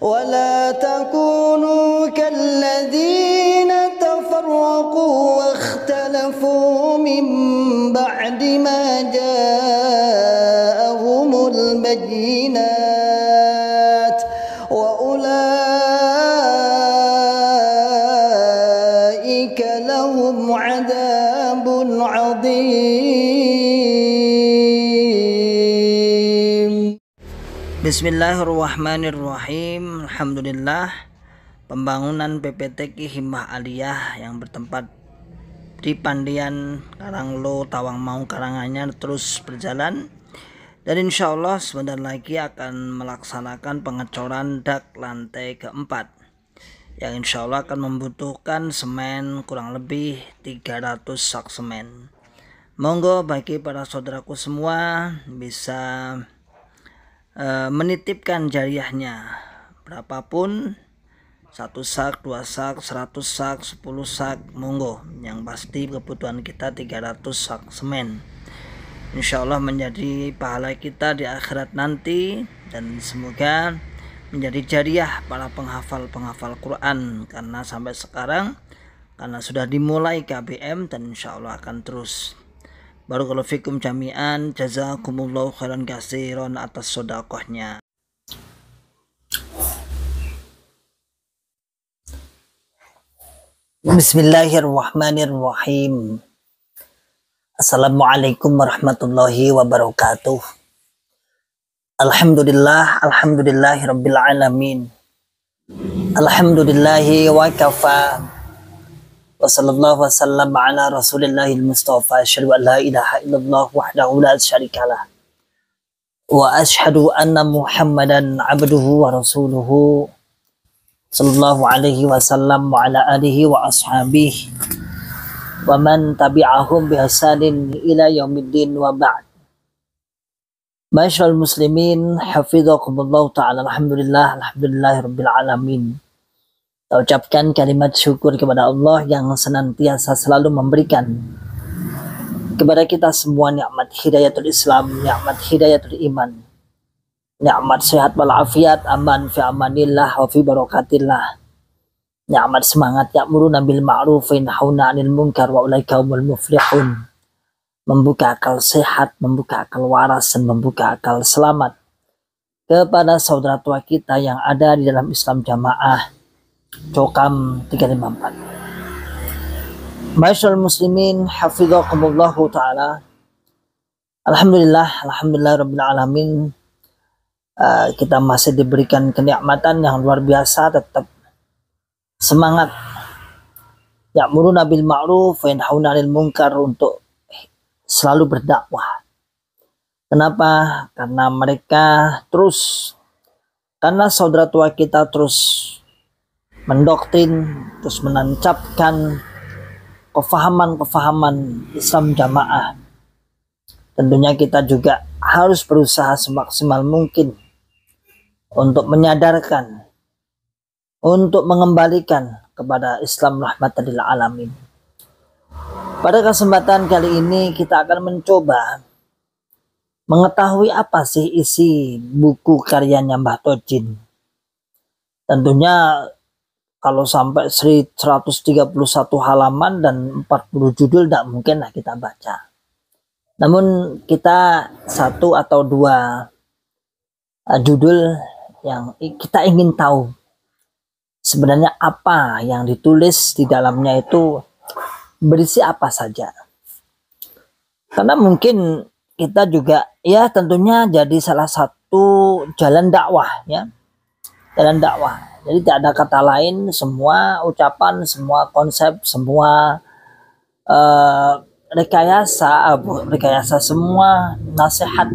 ولا تكونوا كالذين تفرقوا واختلفوا من بعد ما جاءوا Bismillahirrahmanirrahim. Alhamdulillah. Pembangunan PPTK Himbah Aliyah yang bertempat di Pandian Karanglo Tawang Karanganyar terus berjalan dan insya Allah sebentar lagi akan melaksanakan pengecoran dak lantai keempat yang insya Allah akan membutuhkan semen kurang lebih 300 sak semen monggo bagi para saudaraku semua bisa e, menitipkan jariahnya berapapun satu sak, dua sak, seratus sak, sepuluh sak, monggo. Yang pasti kebutuhan kita 300 sak semen. Insya Allah menjadi pahala kita di akhirat nanti dan semoga menjadi jariah para penghafal-penghafal Quran karena sampai sekarang karena sudah dimulai KBM dan insya Allah akan terus Barakallahu fikum jami'an. Jazakumullahu khairan kasiron atas sodakohnya. Bismillahirrahmanirrahim. Assalamualaikum warahmatullahi wabarakatuh. Alhamdulillah, alhamdulillahi alamin. Alhamdulillahi wa kafa وصلى الله وسلم على رسول الله المصطفى أشهد أن لا إله إلا الله وحده لا شريك له وأشهد أن محمدا عبده ورسوله صلى الله عليه وسلم وعلى آله وأصحابه ومن تبعهم بإحسان إلى يوم الدين وبعد معاشر المسلمين حفظكم الله تعالى الحمد لله الحمد لله رب العالمين Kita ucapkan kalimat syukur kepada Allah yang senantiasa selalu memberikan kepada kita semua nikmat hidayatul Islam, nikmat hidayatul iman, nikmat sehat walafiat, aman fi amanillah wa fi barakatillah. Nikmat semangat ya'muruna nabil ma'ruf wa yanhauna 'anil munkar wa ulaika humul muflihun. Membuka akal sehat, membuka akal waras dan membuka akal selamat kepada saudara tua kita yang ada di dalam Islam jamaah Cokam 354. Masyal muslimin hafizakumullah taala. Alhamdulillah, alhamdulillah rabbil alamin. Uh, kita masih diberikan kenikmatan yang luar biasa tetap semangat muru nabil ma'ruf wa munkar untuk selalu berdakwah. Kenapa? Karena mereka terus karena saudara tua kita terus mendoktrin terus menancapkan kefahaman-kefahaman Islam jamaah tentunya kita juga harus berusaha semaksimal mungkin untuk menyadarkan untuk mengembalikan kepada Islam rahmatan alamin pada kesempatan kali ini kita akan mencoba mengetahui apa sih isi buku karyanya Mbah Tojin. Tentunya kalau sampai 131 halaman dan 40 judul tidak mungkin kita baca. Namun kita satu atau dua eh, judul yang kita ingin tahu sebenarnya apa yang ditulis di dalamnya itu berisi apa saja. Karena mungkin kita juga ya tentunya jadi salah satu jalan dakwah ya dalam dakwah. Jadi tidak ada kata lain, semua ucapan, semua konsep, semua uh, rekayasa, uh, rekayasa semua nasihat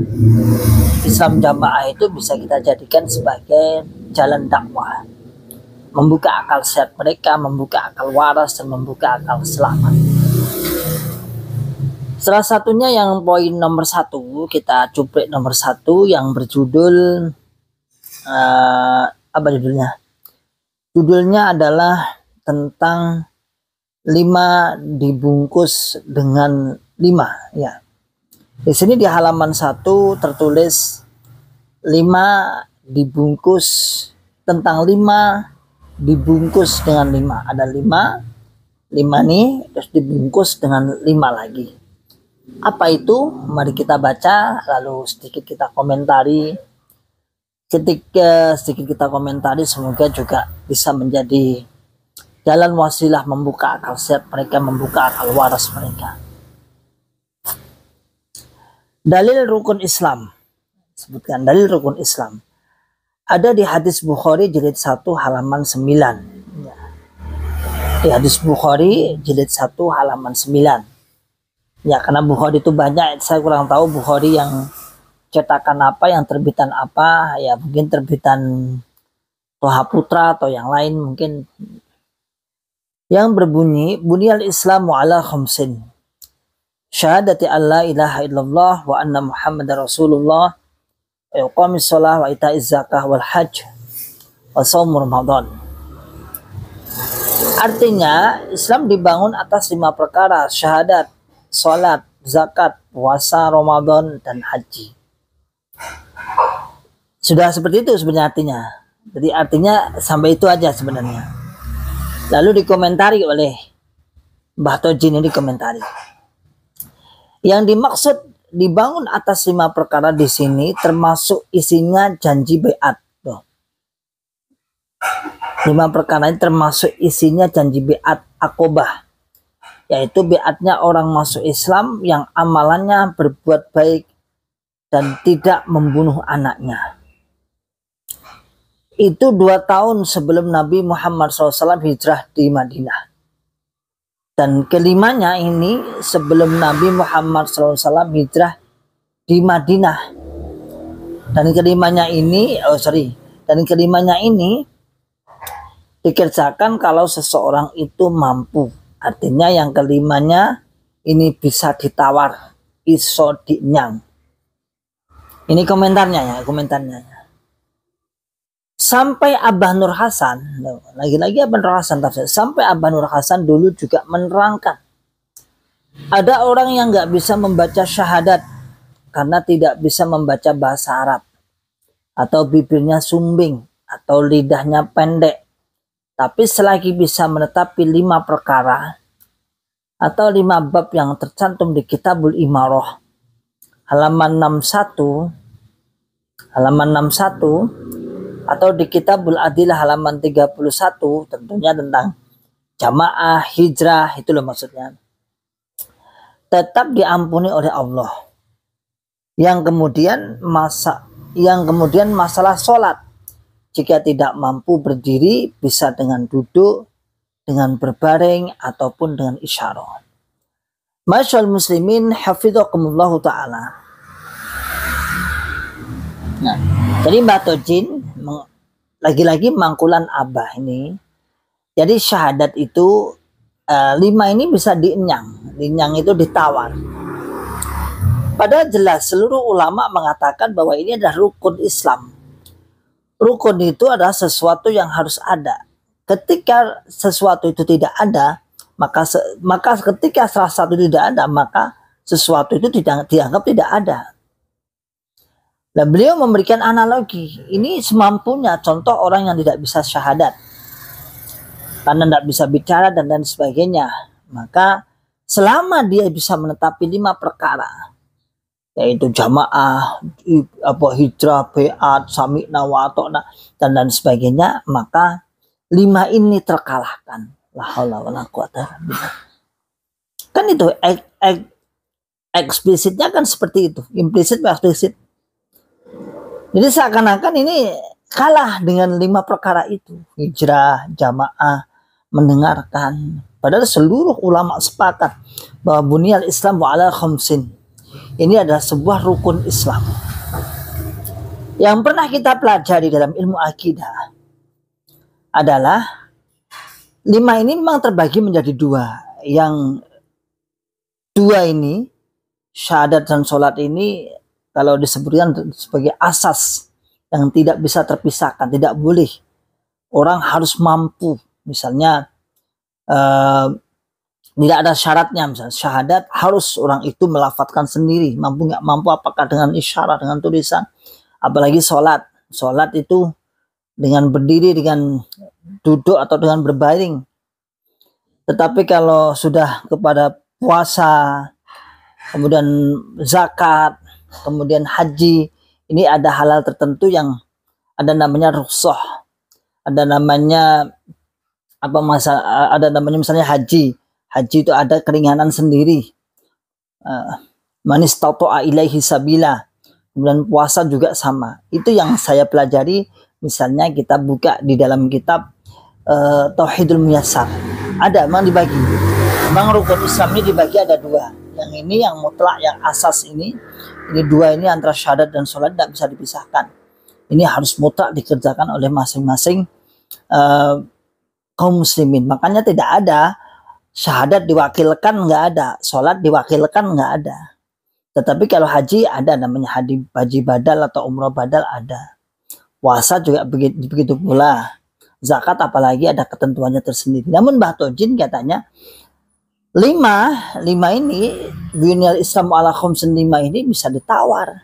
Islam jamaah itu bisa kita jadikan sebagai jalan dakwah. Membuka akal sehat mereka, membuka akal waras, dan membuka akal selamat. Salah satunya yang poin nomor satu, kita cuplik nomor satu yang berjudul eh, apa judulnya? Judulnya adalah tentang lima dibungkus dengan lima. ya. Di sini di halaman satu tertulis lima dibungkus tentang lima dibungkus dengan lima. Ada lima lima nih terus dibungkus dengan lima lagi. Apa itu? Mari kita baca lalu sedikit kita komentari ketika sedikit kita komentari semoga juga bisa menjadi jalan wasilah membuka akal sehat mereka, membuka akal waras mereka. Dalil rukun Islam. Sebutkan dalil rukun Islam. Ada di hadis Bukhari jilid 1 halaman 9. Di hadis Bukhari jilid 1 halaman 9. Ya, karena Bukhari itu banyak, saya kurang tahu Bukhari yang cetakan apa yang terbitan apa ya mungkin terbitan Toha Putra atau yang lain mungkin yang berbunyi bunyal Islamu ala khamsin syahadati alla ilaha illallah wa anna muhammad rasulullah wa yuqamis sholah wa ita'iz zakah wal hajj wa sawmur ramadan artinya Islam dibangun atas lima perkara syahadat sholat, zakat puasa ramadan dan haji sudah seperti itu sebenarnya artinya jadi artinya sampai itu aja sebenarnya lalu dikomentari oleh Mbah Tojin ini dikomentari. yang dimaksud dibangun atas lima perkara di sini termasuk isinya janji beat Tuh. lima perkara ini termasuk isinya janji beat akobah yaitu beatnya orang masuk Islam yang amalannya berbuat baik dan tidak membunuh anaknya itu dua tahun sebelum Nabi Muhammad SAW hijrah di Madinah. Dan kelimanya ini sebelum Nabi Muhammad SAW hijrah di Madinah. Dan kelimanya ini, oh sorry, dan kelimanya ini dikerjakan kalau seseorang itu mampu. Artinya yang kelimanya ini bisa ditawar, iso dinyang. Ini komentarnya ya, komentarnya. Ya sampai Abah Nur Hasan, lagi-lagi Abah Nur Hasan tafsir, sampai Abah Nur Hasan dulu juga menerangkan ada orang yang nggak bisa membaca syahadat karena tidak bisa membaca bahasa Arab atau bibirnya sumbing atau lidahnya pendek. Tapi selagi bisa menetapi lima perkara atau lima bab yang tercantum di Kitabul Imaroh halaman 61 halaman 61 atau di Kitabul Adilah halaman 31 tentunya tentang jamaah hijrah itu loh maksudnya tetap diampuni oleh Allah yang kemudian masa yang kemudian masalah sholat jika tidak mampu berdiri bisa dengan duduk dengan berbaring ataupun dengan isyarat Masyal muslimin hafizakumullah ta'ala nah, jadi Mbak Tojin lagi-lagi mangkulan abah ini jadi syahadat itu uh, lima ini bisa dienyang dinyang itu ditawar padahal jelas seluruh ulama mengatakan bahwa ini adalah rukun Islam rukun itu adalah sesuatu yang harus ada ketika sesuatu itu tidak ada maka maka ketika salah satu tidak ada maka sesuatu itu tidak dianggap tidak ada dan beliau memberikan analogi. Ini semampunya contoh orang yang tidak bisa syahadat. Karena tidak bisa bicara dan dan sebagainya. Maka selama dia bisa menetapi lima perkara, yaitu jamaah, apa hijrah, beat, sami'na, wa'atokna, dan lain sebagainya, maka lima ini terkalahkan. Kan itu eksplisitnya kan seperti itu, implisit eksplisit. Jadi seakan-akan ini kalah dengan lima perkara itu. Hijrah, jamaah, mendengarkan. Padahal seluruh ulama sepakat bahwa bunyal Islam wa ala khamsin. Ini adalah sebuah rukun Islam. Yang pernah kita pelajari dalam ilmu akidah adalah lima ini memang terbagi menjadi dua. Yang dua ini syahadat dan sholat ini kalau disebutkan sebagai asas yang tidak bisa terpisahkan, tidak boleh. Orang harus mampu, misalnya uh, tidak ada syaratnya, misalnya syahadat harus orang itu melafatkan sendiri, mampu nggak mampu, apakah dengan isyarat, dengan tulisan, apalagi sholat. Sholat itu dengan berdiri, dengan duduk atau dengan berbaring. Tetapi kalau sudah kepada puasa, kemudian zakat, kemudian haji. Ini ada halal tertentu yang ada namanya rukhsah. Ada namanya apa masa eh, ada namanya misalnya haji. Haji itu ada keringanan sendiri. Eh, manis tato ilaihi sabila. Kemudian puasa juga sama. Itu yang saya pelajari misalnya kita buka di dalam kitab uh, Tauhidul Muyasar. Ada memang dibagi. Memang rukun islamnya dibagi ada dua yang ini yang mutlak yang asas ini ini dua ini antara syahadat dan sholat tidak bisa dipisahkan ini harus mutlak dikerjakan oleh masing-masing uh, kaum muslimin makanya tidak ada syahadat diwakilkan nggak ada sholat diwakilkan nggak ada tetapi kalau haji ada namanya haji, haji badal atau umroh badal ada puasa juga begitu, begitu pula zakat apalagi ada ketentuannya tersendiri namun bahtojin katanya lima, lima ini dunia Islam ala khomsen lima ini bisa ditawar.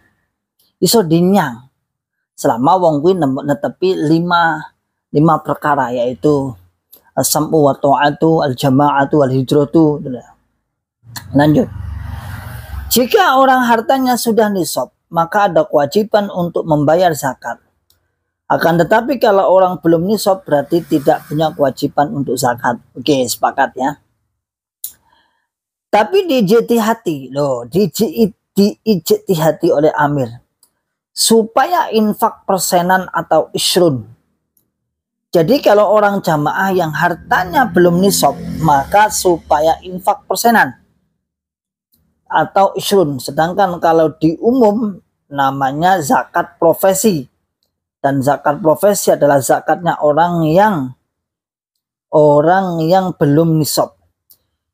Iso dinyang. Selama wong kuwi netepi lima, lima perkara yaitu asamu wa ta'atu, al-jama'atu, wal hijratu gitu. Lanjut. Jika orang hartanya sudah nisab, maka ada kewajiban untuk membayar zakat. Akan tetapi kalau orang belum nisab berarti tidak punya kewajiban untuk zakat. Oke, sepakat ya. Tapi hati loh, dij, diijtihati oleh Amir supaya infak persenan atau isrun. Jadi kalau orang jamaah yang hartanya belum nisob maka supaya infak persenan atau isrun. Sedangkan kalau di umum namanya zakat profesi. Dan zakat profesi adalah zakatnya orang yang orang yang belum nisob.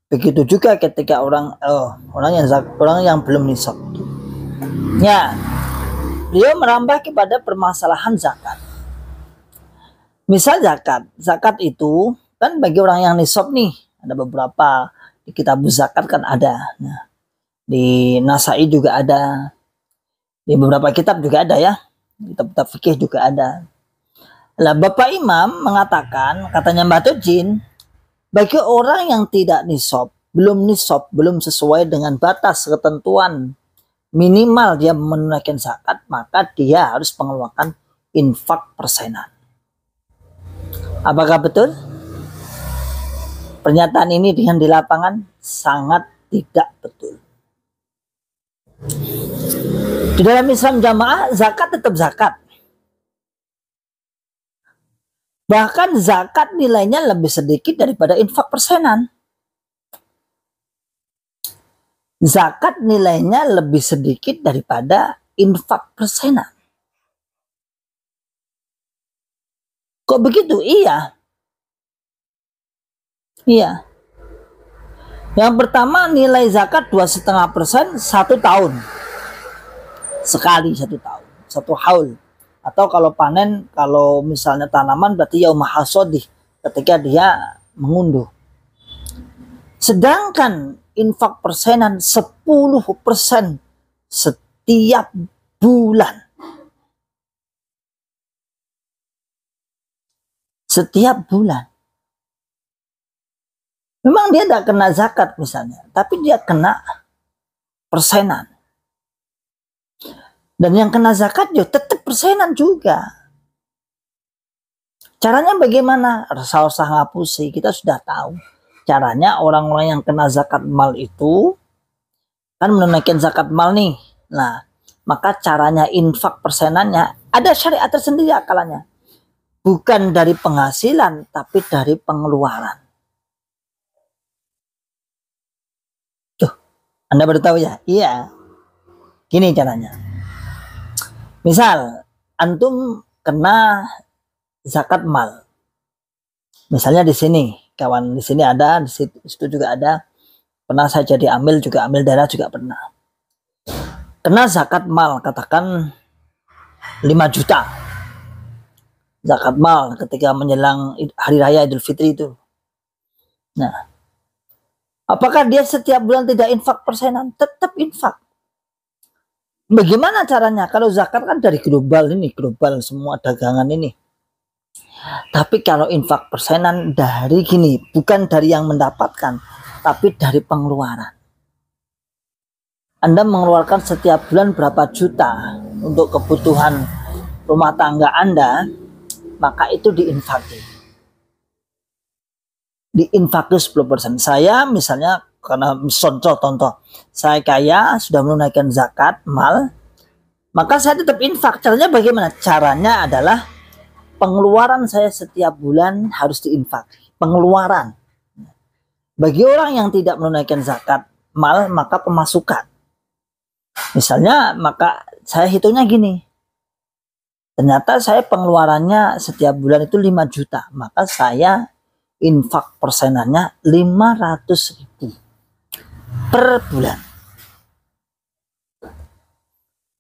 Begitu juga ketika orang oh, orang yang orang yang belum nisab. Ya, dia merambah kepada permasalahan zakat. Misal zakat, zakat itu kan bagi orang yang nisab nih ada beberapa di kitab zakat kan ada. Nah, di Nasai juga ada. Di beberapa kitab juga ada ya. Kitab-kitab fikih juga ada. Lah Bapak Imam mengatakan, katanya Mbak Tujin, bagi orang yang tidak nisob, belum nisob, belum sesuai dengan batas ketentuan minimal dia menunaikan zakat, maka dia harus mengeluarkan infak persenan. Apakah betul? Pernyataan ini dengan di lapangan sangat tidak betul. Di dalam Islam jamaah zakat tetap zakat. Bahkan zakat nilainya lebih sedikit daripada infak persenan. Zakat nilainya lebih sedikit daripada infak persenan. Kok begitu? Iya. Iya. Yang pertama nilai zakat dua setengah satu tahun sekali satu tahun satu haul atau kalau panen kalau misalnya tanaman berarti yaumah hasodih ketika dia mengunduh sedangkan infak persenan 10% setiap bulan setiap bulan memang dia tidak kena zakat misalnya tapi dia kena persenan dan yang kena zakat yo tetap persenan juga. Caranya bagaimana? Rasa usah ngapusi, kita sudah tahu. Caranya orang-orang yang kena zakat mal itu kan menunaikan zakat mal nih. Nah, maka caranya infak persenannya ada syariat tersendiri akalannya. Bukan dari penghasilan, tapi dari pengeluaran. Tuh, Anda baru tahu ya? Iya. Gini caranya. Misal, antum kena zakat mal. Misalnya di sini, kawan di sini ada, di situ, juga ada. Pernah saya jadi amil juga, amil darah juga pernah. Kena zakat mal, katakan 5 juta. Zakat mal ketika menjelang hari raya Idul Fitri itu. Nah, apakah dia setiap bulan tidak infak persenan? Tetap infak Bagaimana caranya? Kalau zakat kan dari global ini, global semua dagangan ini. Tapi kalau infak persenan dari gini, bukan dari yang mendapatkan, tapi dari pengeluaran. Anda mengeluarkan setiap bulan berapa juta untuk kebutuhan rumah tangga Anda, maka itu diinfaki. Diinfaki 10%. Saya misalnya karena contoh contoh saya kaya sudah menunaikan zakat mal maka saya tetap infak caranya bagaimana caranya adalah pengeluaran saya setiap bulan harus diinfak pengeluaran bagi orang yang tidak menunaikan zakat mal maka pemasukan misalnya maka saya hitungnya gini ternyata saya pengeluarannya setiap bulan itu 5 juta maka saya infak persenannya 500 ribu per bulan.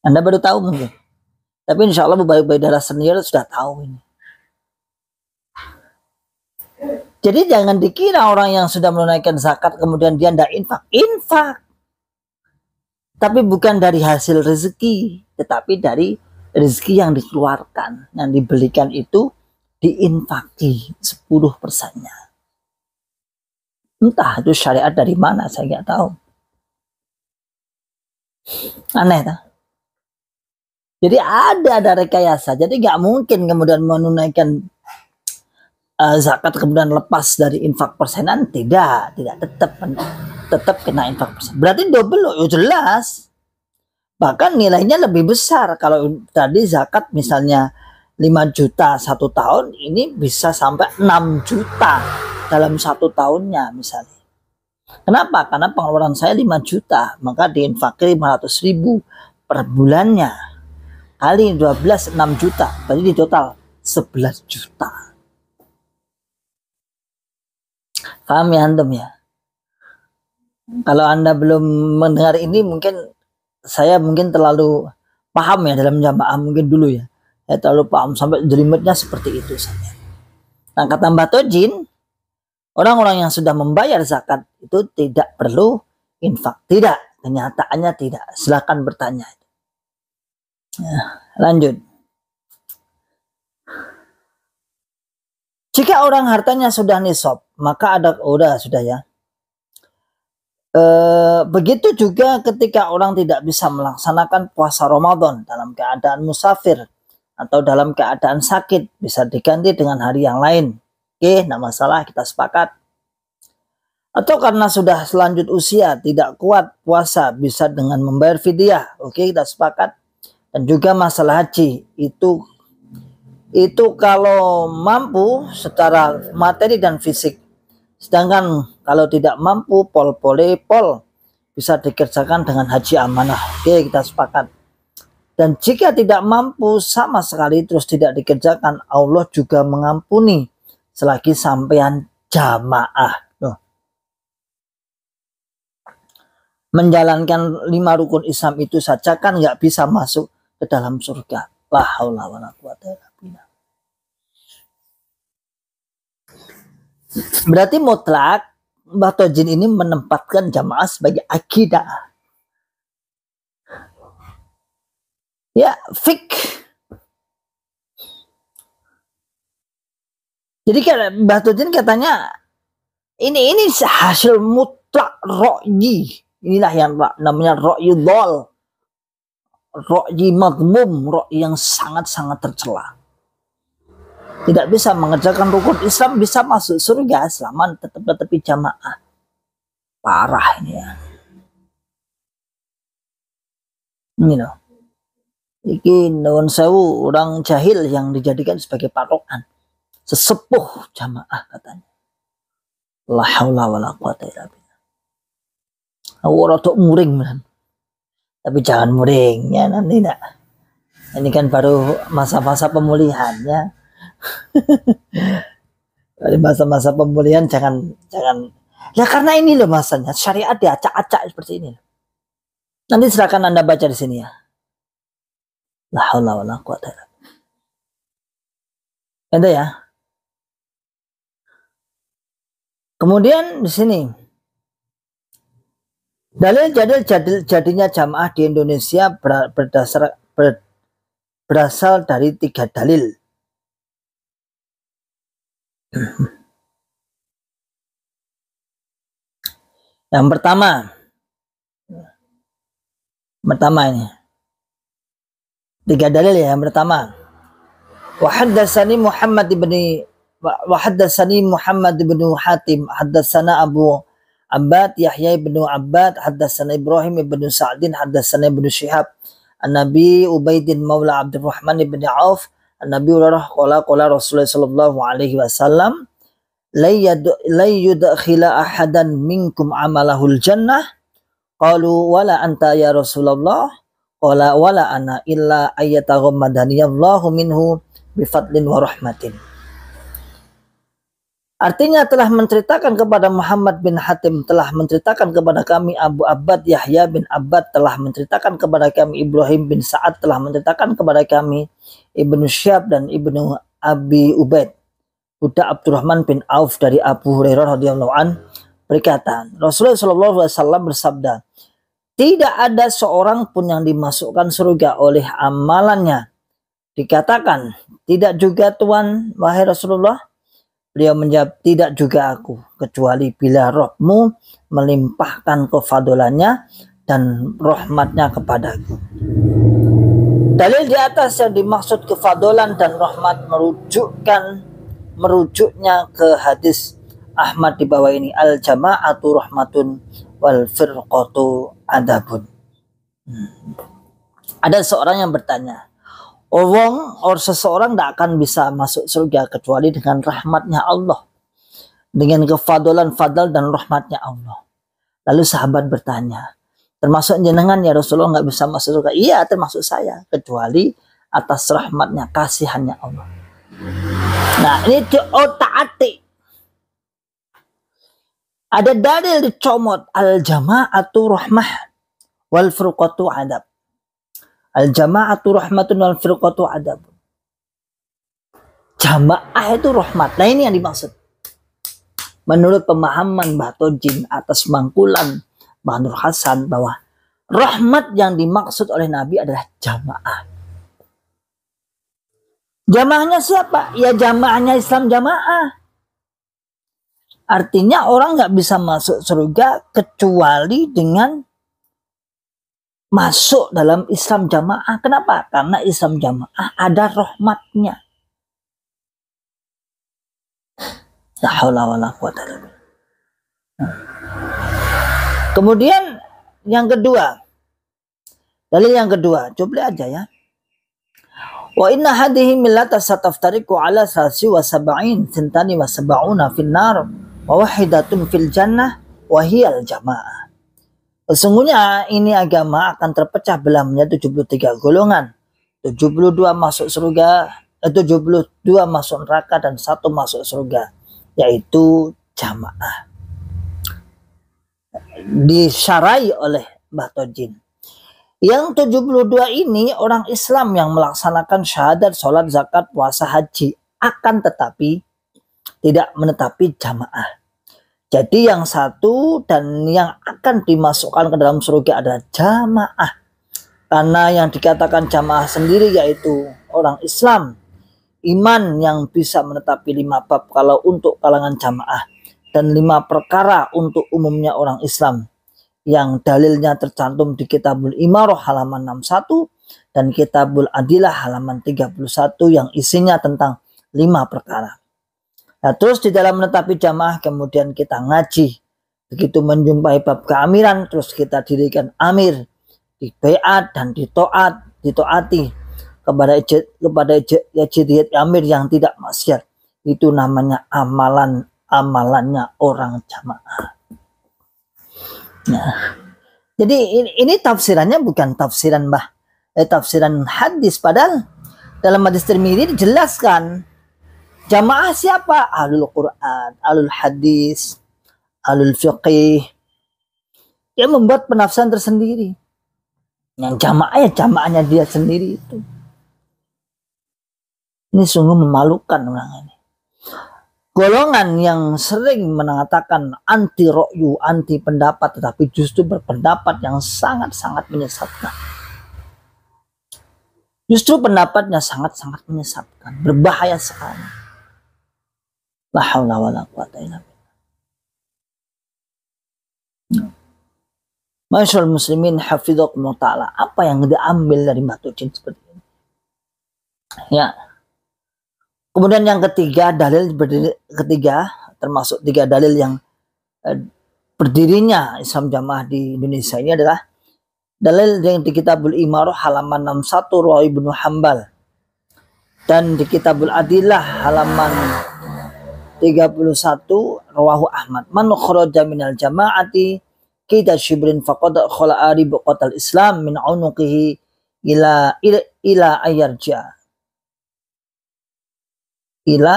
Anda baru tahu mungkin. Tapi insya Allah baik-baik darah senior sudah tahu ini. Jadi jangan dikira orang yang sudah menunaikan zakat kemudian dia tidak infak. Infak. Tapi bukan dari hasil rezeki. Tetapi dari rezeki yang dikeluarkan. Yang dibelikan itu diinfaki 10 persennya. Entah itu syariat dari mana, saya nggak tahu. Aneh, tak? Jadi ada ada rekayasa. Jadi nggak mungkin kemudian menunaikan uh, zakat kemudian lepas dari infak persenan tidak, tidak tetap tetap kena infak persen. Berarti double loh, ya jelas. Bahkan nilainya lebih besar kalau tadi zakat misalnya 5 juta satu tahun ini bisa sampai 6 juta dalam satu tahunnya misalnya. Kenapa? Karena pengeluaran saya 5 juta, maka lima 500 ribu per bulannya. Kali 12, 6 juta. Berarti di total 11 juta. Paham ya Antum ya? Kalau Anda belum mendengar ini mungkin saya mungkin terlalu paham ya dalam jamaah mungkin dulu ya saya terlalu paham sampai jelimetnya seperti itu saja. Nah kata Mbak Tojin, orang-orang yang sudah membayar zakat itu tidak perlu infak. Tidak, kenyataannya tidak. Silahkan bertanya. Nah, lanjut. Jika orang hartanya sudah nisab, maka ada oh, udah sudah ya. E, begitu juga ketika orang tidak bisa melaksanakan puasa Ramadan dalam keadaan musafir atau dalam keadaan sakit bisa diganti dengan hari yang lain. Oke, tidak masalah, kita sepakat. Atau karena sudah selanjut usia, tidak kuat puasa, bisa dengan membayar fidyah. Oke, kita sepakat. Dan juga masalah haji, itu itu kalau mampu secara materi dan fisik. Sedangkan kalau tidak mampu, pol-pole, pol, pole, pol bisa dikerjakan dengan haji amanah. Oke, kita sepakat. Dan jika tidak mampu sama sekali terus tidak dikerjakan, Allah juga mengampuni selagi sampean jamaah. Menjalankan lima rukun Islam itu saja kan nggak bisa masuk ke dalam surga. Berarti mutlak Mbah Tojin ini menempatkan jamaah sebagai akidah Ya, fik. Jadi Bahtuddin katanya ini ini hasil mutlak ro'yi. Inilah yang namanya ro'yi dol. Ro'yi madmum, ro'yi yang sangat-sangat tercela. Tidak bisa mengerjakan rukun Islam bisa masuk surga selama tetap tetapi jamaah. Parah ini ya. You know. Iki daun sewu orang jahil yang dijadikan sebagai patokan. Sesepuh jamaah katanya. La haula wa la quwata illa billah. Aku muring. Man. Tapi jangan muring. Ya, nanti nak. Ini kan baru masa-masa pemulihan ya. Dari masa-masa pemulihan jangan jangan ya karena ini loh masanya syariat diacak-acak seperti ini. Nanti silakan Anda baca di sini ya. La haula Ada ya. Kemudian di sini dalil jadil jadil jadinya jamaah di Indonesia berdasar ber, berasal dari tiga dalil. Yang pertama, pertama ini Tiga dalil ya. Yang pertama, wa Muhammad ibni wa Muhammad ibnu Hatim, haddatsana Abu Abbad Yahya ibnu Abbad haddatsana Ibrahim ibnu Sa'din haddatsana ibnu Syihab nabi Ubaidin Maula Abdurrahman ibn Auf nabi Urarah Qala Qala Rasulullah Sallallahu Alaihi Wasallam Lay yudkhila ahadan minkum amalahul jannah Qalu wala anta ya Rasulullah Qala wala ana illa ayyataghammadaniyallahu minhu bifadlin wa rahmatin. Artinya telah menceritakan kepada Muhammad bin Hatim, telah menceritakan kepada kami Abu Abbad Yahya bin Abbad, telah menceritakan kepada kami Ibrahim bin Sa'ad, telah menceritakan kepada kami Ibnu Syab dan Ibnu Abi Ubaid. Buddha Abdurrahman bin Auf dari Abu Hurairah radhiyallahu an berkata, Rasulullah SAW bersabda, tidak ada seorang pun yang dimasukkan surga oleh amalannya. Dikatakan, tidak juga Tuhan, wahai Rasulullah. Beliau menjawab, tidak juga aku, kecuali bila rohmu melimpahkan kefadolannya dan rahmatnya kepadaku. Dalil di atas yang dimaksud kefadolan dan rahmat merujukkan merujuknya ke hadis Ahmad di bawah ini al-jama'atu rahmatun wal firqatu adapun. Hmm. Ada seorang yang bertanya, orang oh, or seseorang tidak akan bisa masuk surga kecuali dengan rahmatnya Allah. Dengan kefadolan fadal dan rahmatnya Allah. Lalu sahabat bertanya, termasuk jenengan ya Rasulullah nggak bisa masuk surga. Iya termasuk saya, kecuali atas rahmatnya, kasihannya Allah. Nah ini otak atik ada dalil dicomot al-jama'atu rahmah wal furqatu adab. Al-jama'atu rahmatun wal furqatu adab. Jamaah itu rahmat. Nah ini yang dimaksud. Menurut pemahaman Jin atas mangkulan Mahnur Hasan bahwa rahmat yang dimaksud oleh Nabi adalah jamaah. Jamaahnya siapa? Ya jamaahnya Islam jamaah. Artinya orang nggak bisa masuk surga kecuali dengan masuk dalam Islam jamaah. Kenapa? Karena Islam jamaah ada rahmatnya. Hmm. Kemudian yang kedua, dalil yang kedua, coba aja ya. Wa inna hadhihi millata sataftariqu ala sasi wa sab'in sintani wa sab'una nar wahidatun fil jannah wahiyal jamaah. Sesungguhnya ini agama akan terpecah belah menjadi 73 golongan. 72 masuk surga, 72 eh, masuk neraka dan satu masuk surga, yaitu jamaah. Disyarai oleh Mbah Tojin. Yang 72 ini orang Islam yang melaksanakan syahadat, sholat, zakat, puasa, haji. Akan tetapi tidak menetapi jamaah. Jadi yang satu dan yang akan dimasukkan ke dalam surga adalah jamaah. Karena yang dikatakan jamaah sendiri yaitu orang Islam. Iman yang bisa menetapi lima bab kalau untuk kalangan jamaah. Dan lima perkara untuk umumnya orang Islam. Yang dalilnya tercantum di kitabul imaroh halaman 61 dan kitabul adilah halaman 31 yang isinya tentang lima perkara. Nah, terus di dalam menetapi jamaah kemudian kita ngaji. Begitu menjumpai bab keamiran terus kita dirikan amir di beat dan ditoat, ditoati kepada ijid, kepada ijid, amir yang tidak maksiat. Itu namanya amalan amalannya orang jamaah. Nah, jadi ini, ini tafsirannya bukan tafsiran bah, eh, tafsiran hadis padahal dalam hadis Tirmidzi dijelaskan Jamaah siapa? Ahlul Quran, Ahlul Hadis, Ahlul Fiqih. Dia membuat penafsiran tersendiri. Yang jamaah ya jamaahnya dia sendiri itu. Ini sungguh memalukan orang ini. Golongan yang sering mengatakan anti rokyu, anti pendapat, tetapi justru berpendapat yang sangat-sangat menyesatkan. Justru pendapatnya sangat-sangat menyesatkan, berbahaya sekali. La haula wa la quwata illa billah. Hmm. muslimin hafidhakum ta'ala. Apa yang diambil dari batu jin seperti ini? Ya. Kemudian yang ketiga, dalil berdiri, ketiga, termasuk tiga dalil yang eh, berdirinya Islam Jamaah di Indonesia ini adalah dalil yang di Kitabul Imarah halaman 61 Rawi bin Hambal dan di Kitabul Adilah halaman 31 rawahu Ahmad man kharaja minal jama'ati kita syibrin faqad khala'a ribqatal Islam min unuqihi ila ila, ila ayarja ila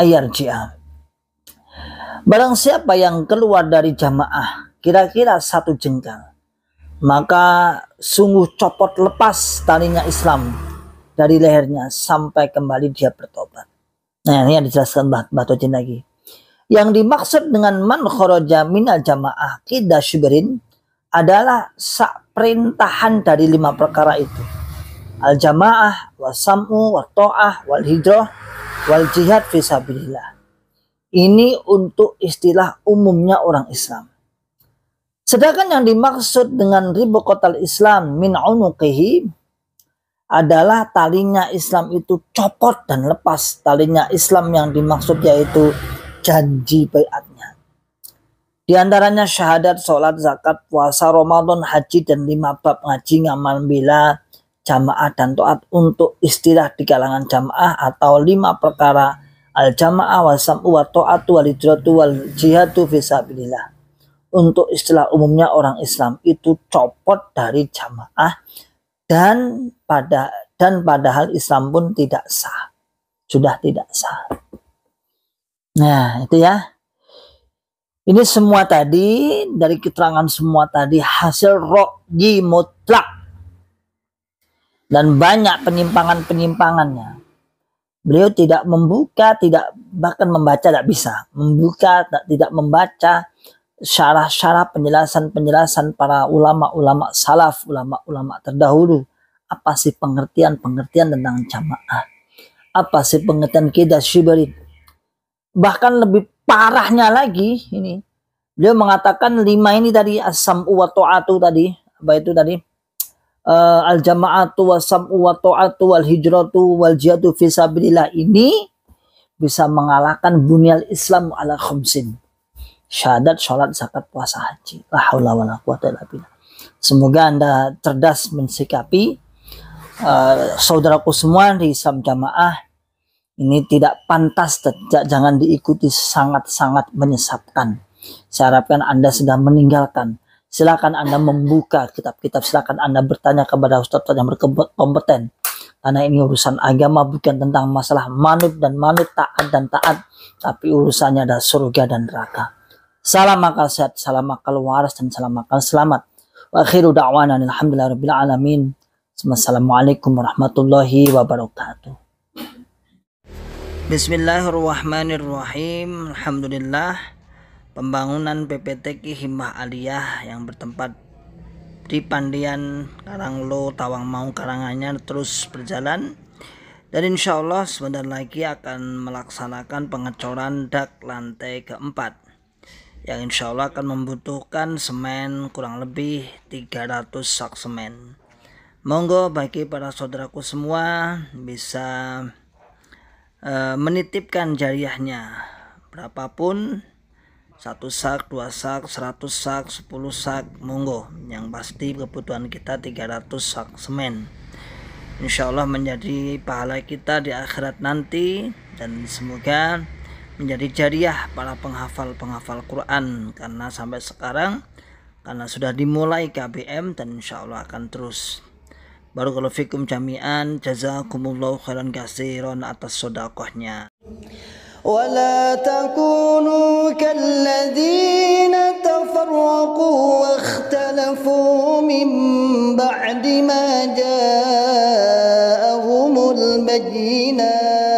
ayarja Barang siapa yang keluar dari jamaah kira-kira satu jengkal maka sungguh copot lepas talinya Islam dari lehernya sampai kembali dia bertobat. Nah, ini yang dijelaskan Mbah, Mbah lagi. Yang dimaksud dengan man kharaja minal jamaah kida syubirin adalah sak perintahan dari lima perkara itu. Al jamaah, wa sam'u, wa ta'ah, wal hijrah, wal jihad fisabilillah. Ini untuk istilah umumnya orang Islam. Sedangkan yang dimaksud dengan ribu kotal Islam min unuqihi adalah talinya Islam itu copot dan lepas. Talinya Islam yang dimaksud yaitu janji bayatnya. Di antaranya syahadat, sholat, zakat, puasa, Ramadan, haji, dan lima bab ngaji, ngamal, bila, jamaah, dan toat untuk istilah di kalangan jamaah atau lima perkara al-jamaah, wasam, wa toat, wal hijratu, wal jihadu, visabilillah. Untuk istilah umumnya orang Islam itu copot dari jamaah dan pada dan padahal Islam pun tidak sah. Sudah tidak sah. Nah, itu ya. Ini semua tadi dari keterangan semua tadi hasil rokji mutlak dan banyak penyimpangan-penyimpangannya. Beliau tidak membuka, tidak bahkan membaca tidak bisa. Membuka, tidak membaca, syarah-syarah penjelasan-penjelasan para ulama-ulama salaf, ulama-ulama terdahulu. Apa sih pengertian-pengertian tentang jamaah? Apa sih pengertian kita syibari? Bahkan lebih parahnya lagi ini. Beliau mengatakan lima ini tadi asam wa ta'atu tadi, apa itu tadi? Uh, eh, al jamaatu wa sam'u wa ta'atu wal hijratu wal jihadu fisabilillah ini bisa mengalahkan bunyal Islam ala khumsin syahadat, sholat, zakat, puasa, haji. Semoga Anda cerdas mensikapi uh, saudaraku semua di Islam Jamaah ini tidak pantas, tidak, jangan diikuti sangat-sangat menyesatkan. Saya harapkan Anda sudah meninggalkan. Silakan Anda membuka kitab-kitab, silakan Anda bertanya kepada ustaz-ustaz yang berkompeten. Karena ini urusan agama bukan tentang masalah manut dan manut, taat dan taat, tapi urusannya ada surga dan neraka. Salam akal sehat, salam akal waras, dan salam akal selamat. Wa akhiru da'wana alhamdulillah rabbil alamin. Assalamualaikum warahmatullahi wabarakatuh. Bismillahirrahmanirrahim. Alhamdulillah. Pembangunan PPTK Himbah Aliyah yang bertempat di Pandian Karanglo Tawang Karanganyar terus berjalan dan insya Allah sebentar lagi akan melaksanakan pengecoran dak lantai keempat yang insya Allah akan membutuhkan semen kurang lebih 300 sak semen monggo bagi para saudaraku semua bisa e, menitipkan jariahnya berapapun satu sak, dua sak, seratus sak, sepuluh sak, monggo. Yang pasti kebutuhan kita 300 sak semen. Insya Allah menjadi pahala kita di akhirat nanti dan semoga menjadi jariah para penghafal-penghafal Quran karena sampai sekarang karena sudah dimulai KBM dan insya Allah akan terus Barakallahu fikum jami'an jazakumullahu khairan kasiron atas sodakohnya ولا تكونوا كالذين تفرقوا واختلفوا من بعد ما جاءهم البينات